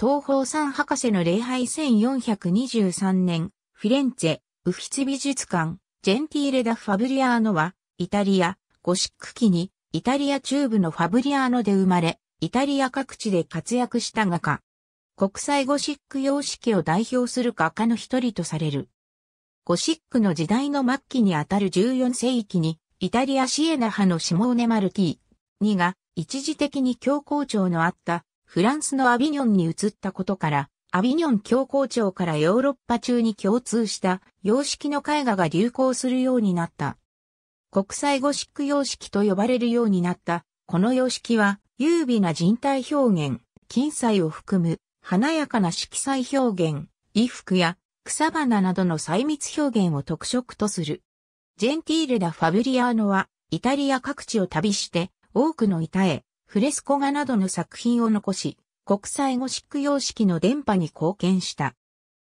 東方三博士の礼拝1423年、フィレンツェ、ウフィツ美術館、ジェンティーレ・ダ・ファブリアーノは、イタリア、ゴシック期に、イタリア中部のファブリアーノで生まれ、イタリア各地で活躍した画家。国際ゴシック様式を代表する画家の一人とされる。ゴシックの時代の末期にあたる14世紀に、イタリアシエナ派のシモーネ・マルティーニが一時的に教皇庁のあったフランスのアビニョンに移ったことから、アビニョン教皇庁からヨーロッパ中に共通した様式の絵画が流行するようになった。国際ゴシック様式と呼ばれるようになった。この様式は、優美な人体表現、金彩を含む、華やかな色彩表現、衣服や草花などの細密表現を特色とする。ジェンティーレ・ダ・ファブリアーノは、イタリア各地を旅して、多くの板絵、フレスコ画などの作品を残し、国際ゴシック様式の伝播に貢献した。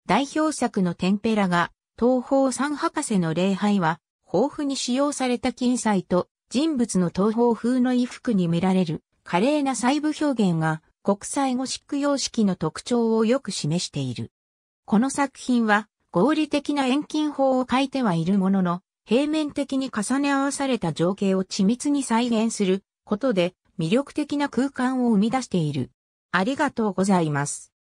代表作のテンペラが、東方三博士の礼拝は、豊富に使用された金彩と人物の東方風の衣服に見られる華麗な細部表現が国際ゴシック様式の特徴をよく示している。この作品は合理的な遠近法を書いてはいるものの、平面的に重ね合わされた情景を緻密に再現することで魅力的な空間を生み出している。ありがとうございます。